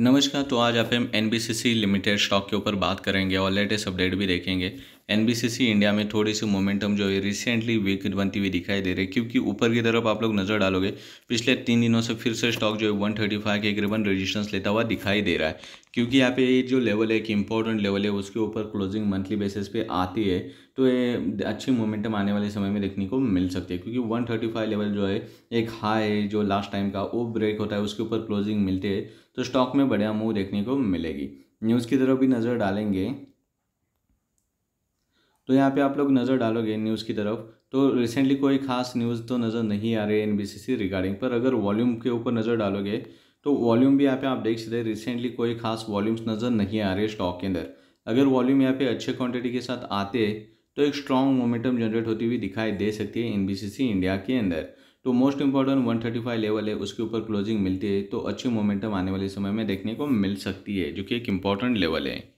नमस्कार तो आज आप M N B C C limited stock के ऊपर बात करेंगे और लेटेस्ट अपडेट भी देखेंगे एन इंडिया में थोड़ी सी मोमेंटम जो है रिसेंटली वीक बनती हुई दिखाई दे रही है क्योंकि ऊपर की तरफ आप लोग नज़र डालोगे पिछले तीन दिनों से फिर से स्टॉक जो है वन थर्टी फाइव के करीबन रेजिस्टेंस लेता हुआ दिखाई दे रहा है क्योंकि यहाँ पे ये जो लेवल है एक इंपॉर्टेंट लेवल है उसके ऊपर क्लोजिंग मंथली बेसिस पे आती है तो ये अच्छी मोमेंटम आने वाले समय में देखने को मिल सकती है क्योंकि 135 लेवल जो है एक हाई जो लास्ट टाइम का वो ब्रेक होता है उसके ऊपर क्लोजिंग मिलती है तो स्टॉक में बढ़िया मूव देखने को मिलेगी न्यूज़ की तरफ भी नज़र डालेंगे तो यहाँ पे आप लोग नज़र डालोगे न्यूज़ की तरफ तो रिसेंटली कोई खास न्यूज़ तो नज़र नहीं आ रही है एनबीसीसी रिगार्डिंग पर अगर वॉल्यूम के ऊपर नज़र डालोगे तो वॉल्यूम भी यहाँ पे आप देख सकते हैं रिसेंटली कोई खास वॉल्यूम्स नज़र नहीं आ रहे स्टॉक के अंदर अगर वॉल्यूम यहाँ पे अच्छे क्वांटिटी के साथ आते तो एक स्ट्रॉन्ग मोमेंटम जनरेट होती हुई दिखाई दे सकती है सी इंडिया के अंदर तो मोस्ट इंपॉर्टेंट 135 लेवल है उसके ऊपर क्लोजिंग मिलती है तो अच्छी मोमेंटम आने वाले समय में देखने को मिल सकती है जो कि एक इम्पॉर्टेंट लेवल है